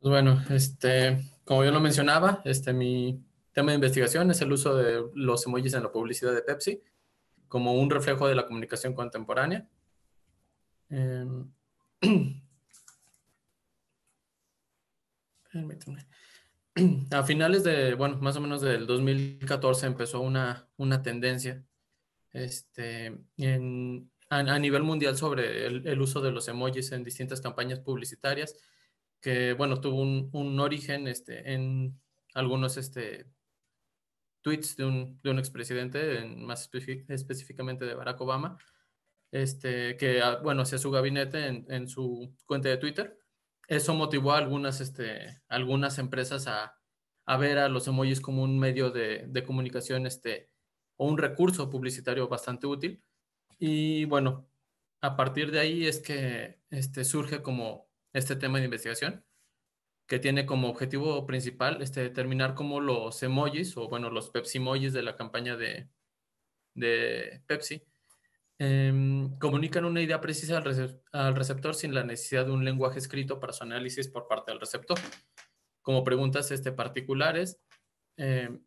Pues bueno, este, como yo lo mencionaba, este, mi tema de investigación es el uso de los emojis en la publicidad de Pepsi como un reflejo de la comunicación contemporánea. Em, a finales de, bueno, más o menos del 2014 empezó una, tendencia este, a, nivel mundial sobre el, uso de los emojis en distintas campañas publicitarias que bueno, tuvo un, origen este, en algunos este, tweets de un, de un expresidente, en, más específicamente de Barack Obama, este, que ah, bueno, su gabinete en, su cuenta de Twitter. Eso motivó a algunas, este, algunas empresas a, ver a los emojis como un medio de, de comunicación este, o un recurso publicitario bastante útil. Y bueno, a partir de ahí es que este, surge como este tema de investigación, que tiene como objetivo principal este, determinar cómo los emojis, o bueno, los Pepsi emojis de la campaña de, Pepsi, em, comunican una idea precisa al, receptor sin la necesidad de un lenguaje escrito para su análisis por parte del receptor. Como preguntas este, particulares, em,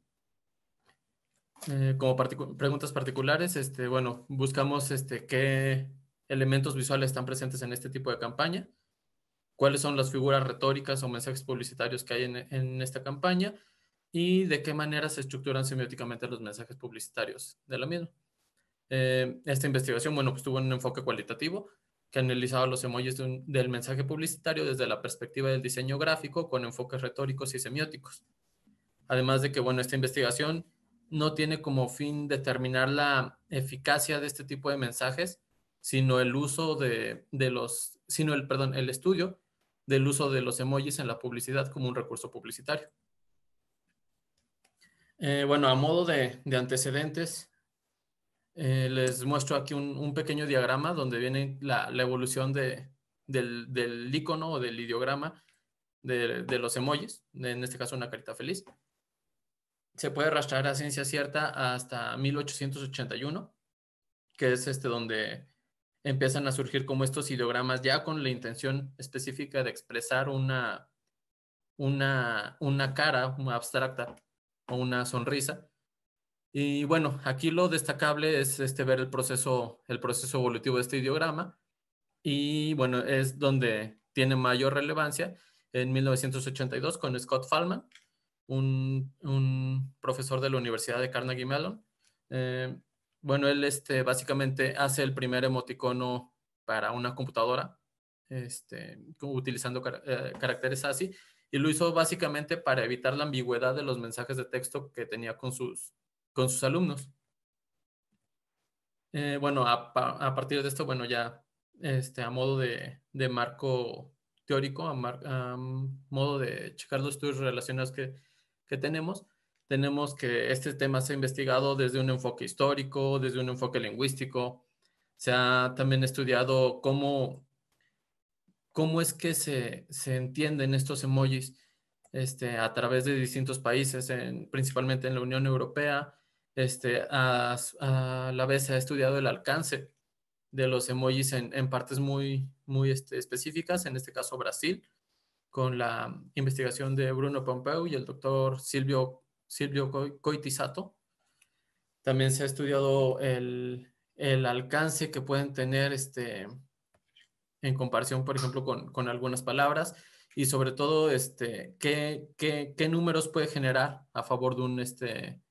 eh, como preguntas particulares, este, bueno, buscamos este, qué elementos visuales están presentes en este tipo de campaña cuáles son las figuras retóricas o mensajes publicitarios que hay en, esta campaña y de qué manera se estructuran semióticamente los mensajes publicitarios de la misma. Eh, esta investigación, bueno, pues tuvo un enfoque cualitativo que analizaba los emojis del mensaje publicitario desde la perspectiva del diseño gráfico con enfoques retóricos y semióticos. Además de que, bueno, esta investigación no tiene como fin determinar la eficacia de este tipo de mensajes, sino el uso de, de los, sino el, perdón, el estudio del uso de los emojis en la publicidad como un recurso publicitario. Eh, bueno, a modo de, antecedentes, eh, les muestro aquí un, pequeño diagrama donde viene la, evolución del, icono o del ideograma de, los emojis, en este caso una carita feliz. Se puede rastrear a ciencia cierta hasta 1881, que es este donde empiezan a surgir como estos ideogramas ya con la intención específica de expresar una, una, una cara abstracta o una sonrisa. Y bueno, aquí lo destacable es este, ver el proceso, el proceso evolutivo de este ideograma y bueno, es donde tiene mayor relevancia en 1982 con Scott Fallman, un, profesor de la Universidad de Carnegie Mellon. Eh, bueno, él este, básicamente hace el primer emoticono para una computadora, este, utilizando eh, caracteres así, y lo hizo básicamente para evitar la ambigüedad de los mensajes de texto que tenía con sus, con sus alumnos. Eh, bueno, a, partir de esto, bueno, ya este, a modo de, de marco teórico, a, modo de checar los estudios relacionados que, que tenemos, tenemos que este tema se ha investigado desde un enfoque histórico, desde un enfoque lingüístico. Se ha también estudiado cómo, cómo es que se, se entienden estos emojis este, a través de distintos países, principalmente en la Unión Europea. Este, a, la vez se ha estudiado el alcance de los emojis en, en partes muy, muy este, específicas, en este caso Brasil, con la investigación de Bruno Pompeu y el doctor Silvio Silvio Coitizato. También se ha estudiado el, alcance que pueden tener este, en comparación, por ejemplo, con, algunas palabras y sobre todo este, qué, qué, números puede generar a favor de, un, este,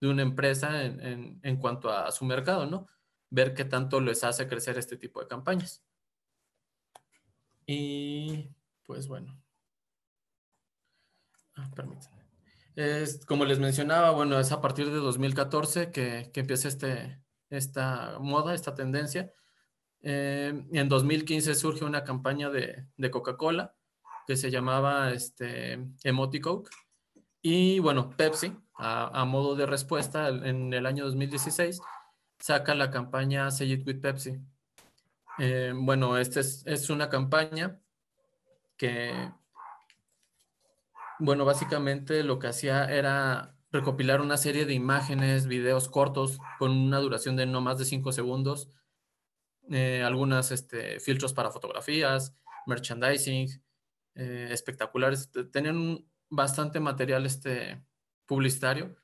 de una empresa en, cuanto a su mercado, ¿no? Ver qué tanto les hace crecer este tipo de campañas. Y pues bueno. Ah, permítanme como les mencionaba, bueno, es a partir de 2014 que, que empieza este, esta moda, esta tendencia. Eh, en 2015 surge una campaña de, de Coca-Cola que se llamaba este, Emoticoke. Y bueno, Pepsi, a, a, modo de respuesta, en el año 2016 saca la campaña Say It With Pepsi. Eh, bueno, esta es, es, una campaña que bueno, básicamente lo que hacía era recopilar una serie de imágenes, videos cortos con una duración de no más de 5 segundos, eh, algunos este, filtros para fotografías, merchandising, eh, espectaculares. Tenían bastante material este, publicitario.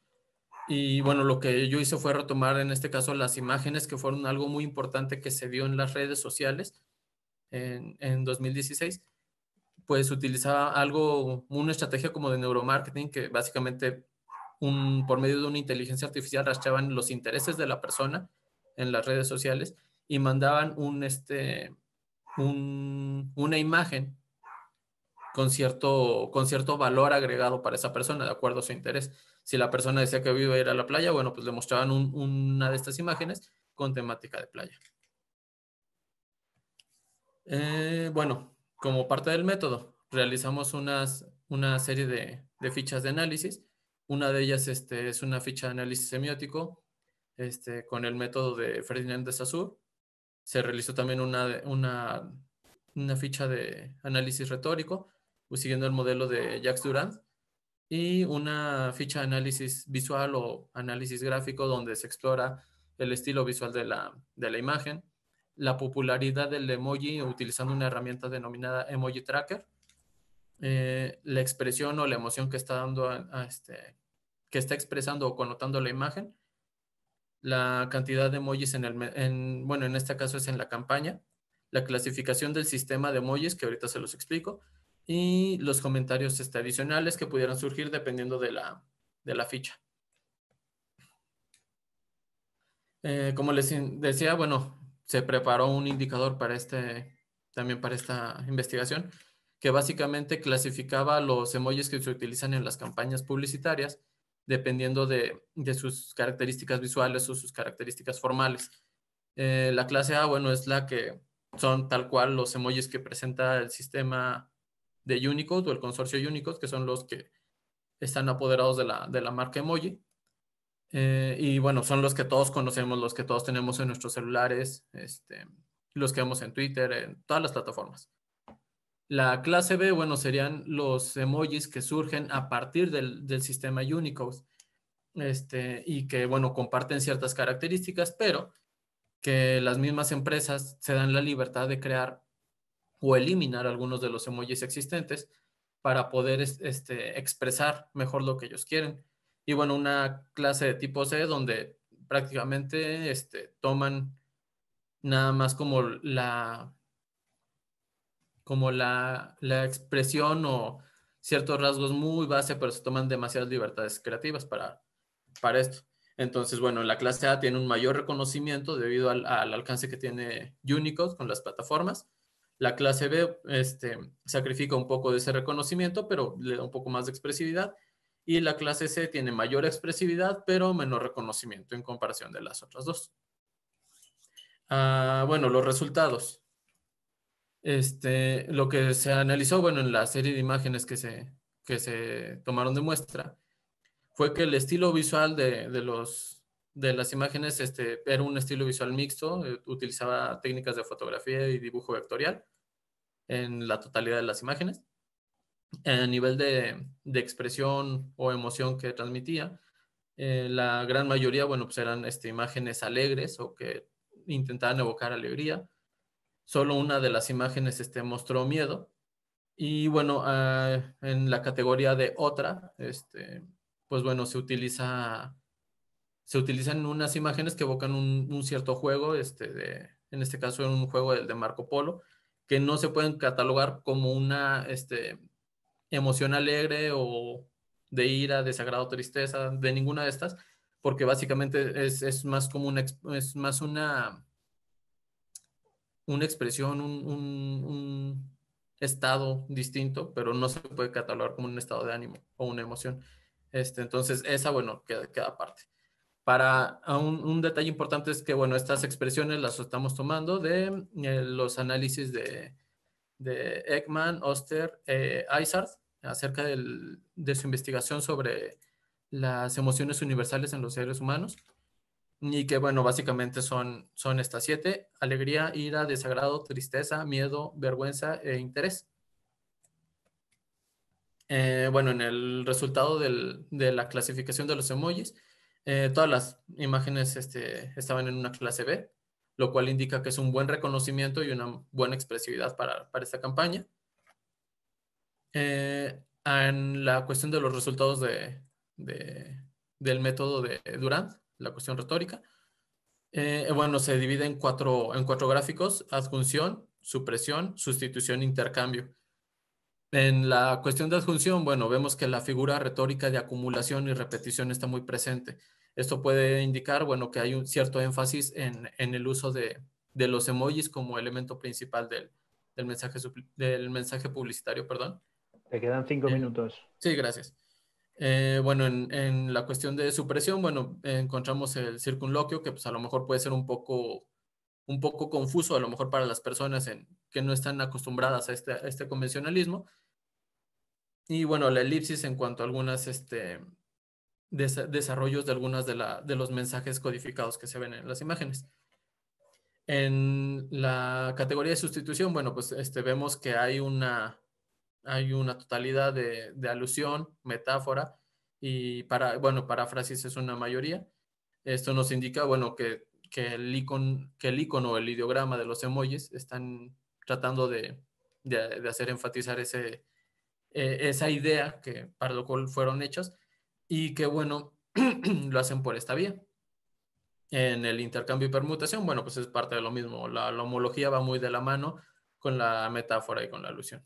Y bueno, lo que yo hice fue retomar en este caso las imágenes que fueron algo muy importante que se vio en las redes sociales en 2016 pues utilizaba algo, una estrategia como de neuromarketing, que básicamente un, por medio de una inteligencia artificial rastreaban los intereses de la persona en las redes sociales y mandaban un, este, una imagen con cierto, con cierto valor agregado para esa persona, de acuerdo a su interés. Si la persona decía que iba a ir a la playa, bueno, pues le mostraban una de estas imágenes con temática de playa. Eh, bueno, como parte del método, realizamos una serie de, fichas de análisis. Una de ellas este, es una ficha de análisis semiótico este, con el método de Ferdinand de Saussure. Se realizó también una, ficha de análisis retórico pues, siguiendo el modelo de Jacques Durand y una ficha de análisis visual o análisis gráfico donde se explora el estilo visual de la imagen la popularidad del emoji utilizando una herramienta denominada Emoji Tracker, eh, la expresión o la emoción que está dando a, este, que está expresando o connotando la imagen, la cantidad de emojis en el, bueno, en este caso es en la campaña, la clasificación del sistema de emojis, que ahorita se los explico, y los comentarios este, adicionales que pudieran surgir dependiendo de la, de la ficha. Eh, como les decía, bueno, se preparó un indicador para este, también para esta investigación, que básicamente clasificaba los emojis que se utilizan en las campañas publicitarias dependiendo de, sus características visuales o sus características formales. Eh, la clase A, bueno, es la que son tal cual los emojis que presenta el sistema de Unicode o el consorcio Unicode, que son los que están apoderados la, de la marca emoji. Eh, y bueno, son los que todos conocemos, los que todos tenemos en nuestros celulares, este, los que vemos en Twitter, en todas las plataformas. La clase B, bueno, serían los emojis que surgen a partir del, sistema Unicode este, y que, bueno, comparten ciertas características, pero que las mismas empresas se dan la libertad de crear o eliminar algunos de los emojis existentes para poder este, expresar mejor lo que ellos quieren y bueno, una clase de tipo C donde prácticamente este, toman nada más como la como la, la expresión o ciertos rasgos muy base, pero se toman demasiadas libertades creativas para, para esto. Entonces, bueno, la clase A tiene un mayor reconocimiento debido al, alcance que tiene Unicode con las plataformas. La clase B este, sacrifica un poco de ese reconocimiento, pero le da un poco más de expresividad y la clase C tiene mayor expresividad, pero menor reconocimiento en comparación de las otras dos. Ah, bueno, los resultados. Este, lo que se analizó, bueno, en la serie de imágenes que se, se tomaron de muestra, fue que el estilo visual de, de los, de las imágenes este, era un estilo visual mixto, eh, utilizaba técnicas de fotografía y dibujo vectorial en la totalidad de las imágenes a nivel de, expresión o emoción que transmitía. Eh, la gran mayoría, bueno, pues eran este, imágenes alegres o que intentaban evocar alegría. Solo una de las imágenes este, mostró miedo. Y bueno, ah, en la categoría de otra, este, pues bueno, se utiliza se utilizan unas imágenes que evocan un, cierto juego, este, de, en este caso un juego del de Marco Polo, que no se pueden catalogar como una este, emoción alegre o de ira, desagrado, tristeza, de ninguna de estas, porque básicamente es, más como una, es más una, una expresión, un, estado distinto, pero no se puede catalogar como un estado de ánimo o una emoción. Este, entonces, esa, bueno, queda, queda aparte. Para un, detalle importante es que, bueno, estas expresiones las estamos tomando de eh, los análisis de, de Ekman, Oster, eh, acerca de su investigación sobre las emociones universales en los seres humanos. Y que, bueno, básicamente son, son estas siete. Alegría, ira, desagrado, tristeza, miedo, vergüenza e interés. Eh, bueno, en el resultado de la clasificación de los emojis, eh, todas las imágenes este, estaban en una clase B, lo cual indica que es un buen reconocimiento y una buena expresividad para, esta campaña. Eh, en la cuestión de los resultados del método de Durant, la cuestión retórica, eh, bueno, se divide en cuatro, en cuatro gráficos, adjunción, supresión, sustitución, intercambio. En la cuestión de adjunción, bueno, vemos que la figura retórica de acumulación y repetición está muy presente. Esto puede indicar, bueno, que hay un cierto énfasis en, el uso de, los emojis como elemento principal del, mensaje, del mensaje publicitario, perdón. Te quedan cinco minutos. Sí, gracias. Eh, bueno, en, la cuestión de supresión, bueno, encontramos el circunloquio, que pues a lo mejor puede ser un poco, un poco confuso, a lo mejor para las personas en, que no están acostumbradas a este, este convencionalismo. Y bueno, la elipsis en cuanto a algunas este, desarrollos de algunos de, los mensajes codificados que se ven en las imágenes. En la categoría de sustitución, bueno, pues este, vemos que hay una, hay una totalidad de, alusión, metáfora y para, bueno, paráfrasis es una mayoría. Esto nos indica, bueno, que, que el, icono, que el icono, el ideograma de los emojis están tratando de, hacer enfatizar ese, eh, esa idea que para lo cual fueron hechos y que bueno, lo hacen por esta vía. En el intercambio y permutación, bueno, pues es parte de lo mismo. La, homología va muy de la mano con la metáfora y con la alusión.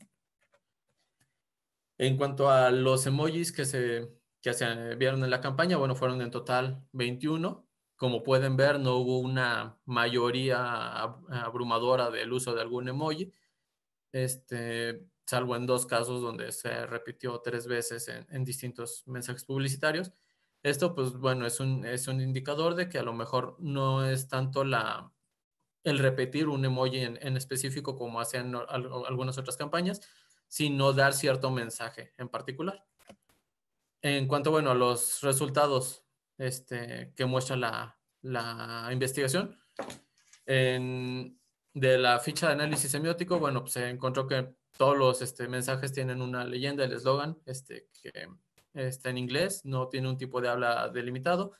En cuanto a los emojis que se, que se enviaron en la campaña, bueno, fueron en total 21. Como pueden ver, no hubo una mayoría abrumadora del uso de algún emoji. Este, salvo en dos casos donde se repitió tres veces en, distintos mensajes publicitarios. Esto, pues bueno, es un, es un, indicador de que a lo mejor no es tanto la, el repetir un emoji en, específico como hacen algunas otras campañas, sino dar cierto mensaje en particular. En cuanto, bueno, a los resultados este, que muestra la, la investigación, de la ficha de análisis semiótico, bueno, pues, se encontró que todos los este, mensajes tienen una leyenda, el eslogan, este, que está en inglés, no tiene un tipo de habla delimitado.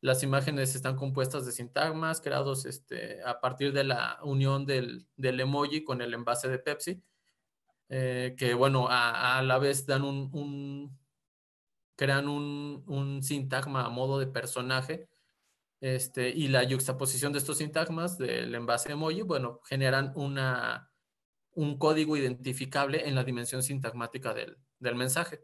Las imágenes están compuestas de sintagmas creados este, a partir de la unión del, emoji con el envase de Pepsi, eh, que bueno, a, la vez dan un, crean un, sintagma a modo de personaje, este, y la yuxtaposición de estos sintagmas del envase emoji, bueno, generan una, un código identificable en la dimensión sintagmática del, mensaje.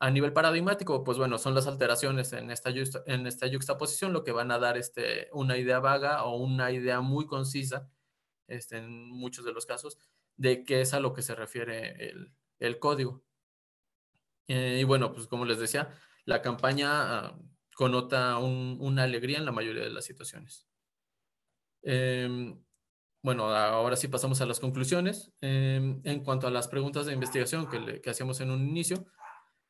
A nivel paradigmático, pues bueno, son las alteraciones en esta, en esta yuxtaposición lo que van a dar este, una idea vaga o una idea muy concisa, este, en muchos de los casos, de qué es a lo que se refiere el, código. Eh, y bueno, pues como les decía, la campaña ah, conota una alegría en la mayoría de las situaciones. Em, bueno, ahora sí pasamos a las conclusiones. Em, en cuanto a las preguntas de investigación que, hacíamos en un inicio,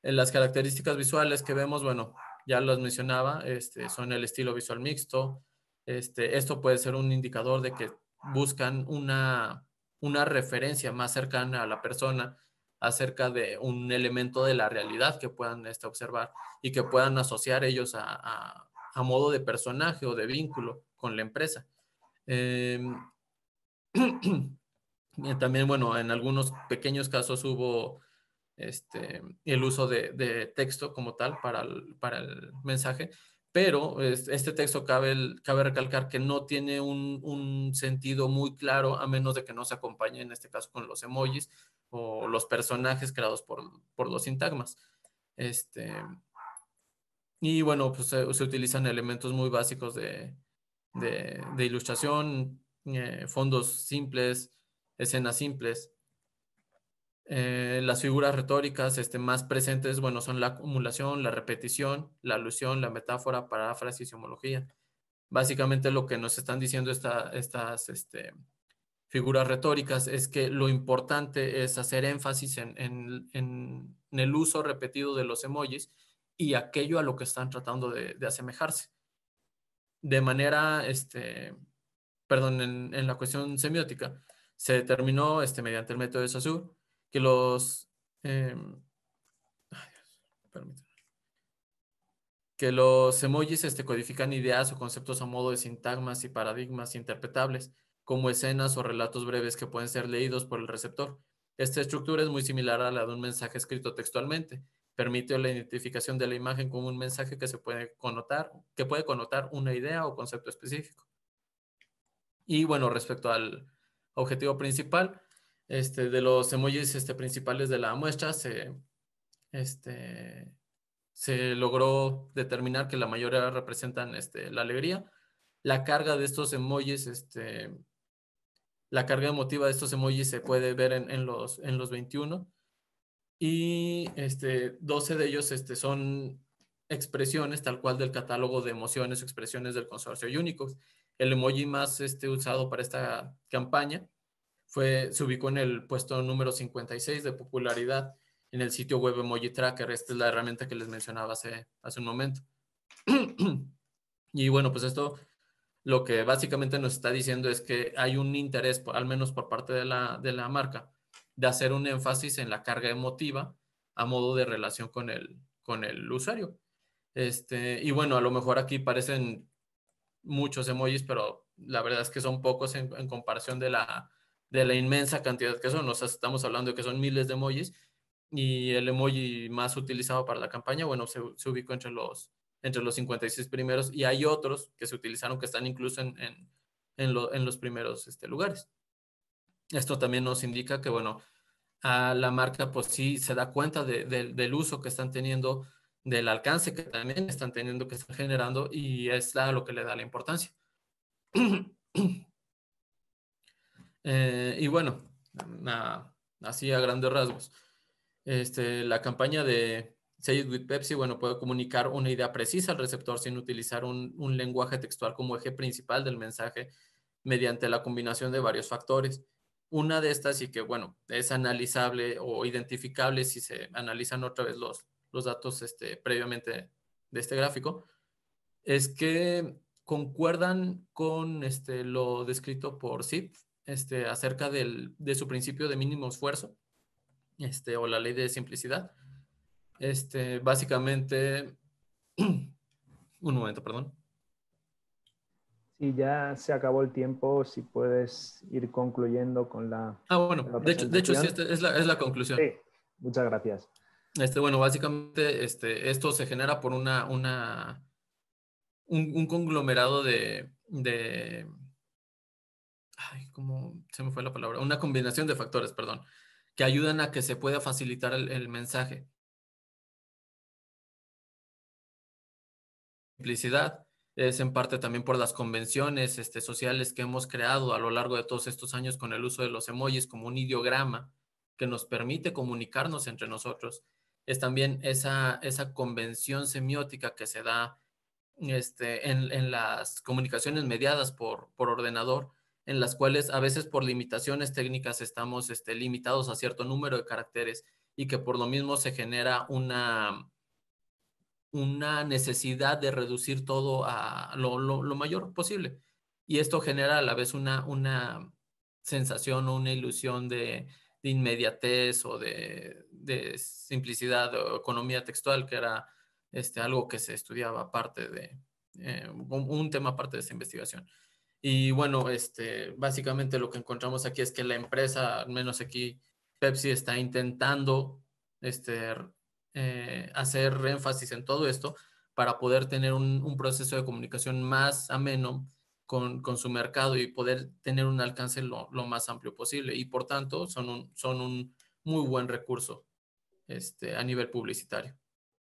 eh, las características visuales que vemos, bueno, ya las mencionaba, este, son el estilo visual mixto. Este, esto puede ser un indicador de que buscan una, una referencia más cercana a la persona acerca de un elemento de la realidad que puedan este, observar y que puedan asociar ellos a, modo de personaje o de vínculo con la empresa. Em, También, bueno, en algunos pequeños casos hubo este, el uso de, texto como tal para el, para el mensaje, pero este texto cabe, cabe recalcar que no tiene un, sentido muy claro a menos de que no se acompañe en este caso con los emojis o los personajes creados por, los sintagmas. Este, y bueno, pues se, utilizan elementos muy básicos de, de ilustración, eh, fondos simples, escenas simples. Eh, las figuras retóricas este, más presentes, bueno, son la acumulación, la repetición, la alusión, la metáfora, paráfrasis y homología. Básicamente lo que nos están diciendo esta, estas este, figuras retóricas es que lo importante es hacer énfasis en, en, el uso repetido de los emojis y aquello a lo que están tratando de, de asemejarse. De manera este, perdón, en, la cuestión semiótica, se determinó este, mediante el método de Saussure que los... Eh, que los emojis este, codifican ideas o conceptos a modo de sintagmas y paradigmas interpretables, como escenas o relatos breves que pueden ser leídos por el receptor. Esta estructura es muy similar a la de un mensaje escrito textualmente. Permite la identificación de la imagen como un mensaje que se puede connotar, que puede connotar una idea o concepto específico. Y bueno, respecto al objetivo principal, este, de los emojis este, principales de la muestra, se, este, se logró determinar que la mayoría representan este, la alegría. La carga de estos emojis, este, la carga emotiva de estos emojis se puede ver en, los, en los 21. Y este, 12 de ellos este, son expresiones tal cual del catálogo de emociones o expresiones del consorcio únicos el emoji más este, usado para esta campaña fue, se ubicó en el puesto número 56 de popularidad en el sitio web Emoji Tracker. Esta es la herramienta que les mencionaba hace, hace un momento. y bueno, pues esto lo que básicamente nos está diciendo es que hay un interés, al menos por parte de la, marca, de hacer un énfasis en la carga emotiva a modo de relación con el, con el usuario. Este, y bueno, a lo mejor aquí parecen muchos emojis, pero la verdad es que son pocos en, comparación de la, de la inmensa cantidad que son. O sea, estamos hablando de que son miles de emojis y el emoji más utilizado para la campaña, bueno, se, ubicó entre los, entre los 56 primeros y hay otros que se utilizaron que están incluso en, en, en los primeros este, lugares. Esto también nos indica que, bueno, a la marca pues sí se da cuenta del uso que están teniendo del alcance que también están teniendo, que están generando, y es lo que le da la importancia. Eh, y bueno, así a grandes rasgos. Este, la campaña de Say It with Pepsi, bueno, puede comunicar una idea precisa al receptor sin utilizar un, un lenguaje textual como eje principal del mensaje mediante la combinación de varios factores. Una de estas y que, bueno, es analizable o identificable si se analizan otra vez los, los datos este, previamente de este gráfico, es que concuerdan con este, lo descrito por SIP este, acerca de su principio de mínimo esfuerzo este, o la ley de simplicidad. Este, básicamente, un momento, perdón. Y ya se acabó el tiempo, si puedes ir concluyendo con la... Ah, bueno, de, hecho, sí, este es la, es la conclusión. Sí, muchas gracias. Este, bueno, básicamente este, esto se genera por una, un, conglomerado de, ay, ¿cómo se me fue la palabra? Una combinación de factores, perdón, que ayudan a que se pueda facilitar el, el mensaje. Simplicidad es en parte también por las convenciones este, sociales que hemos creado a lo largo de todos estos años con el uso de los emojis como un ideograma que nos permite comunicarnos entre nosotros es también esa, esa convención semiótica que se da este, en, las comunicaciones mediadas por, por, ordenador, en las cuales a veces por limitaciones técnicas estamos este, limitados a cierto número de caracteres y que por lo mismo se genera una, una necesidad de reducir todo a lo, lo, mayor posible. Y esto genera a la vez una, una sensación o una ilusión de, de inmediatez o de, simplicidad o economía textual, que era este, algo que se estudiaba aparte de, eh, un, tema aparte de esa investigación. Y bueno, este, básicamente lo que encontramos aquí es que la empresa, al menos aquí, Pepsi está intentando este, eh, hacer énfasis en todo esto para poder tener un, un proceso de comunicación más ameno con, su mercado y poder tener un alcance lo, más amplio posible. Y por tanto, son un, son un muy buen recurso este, a nivel publicitario.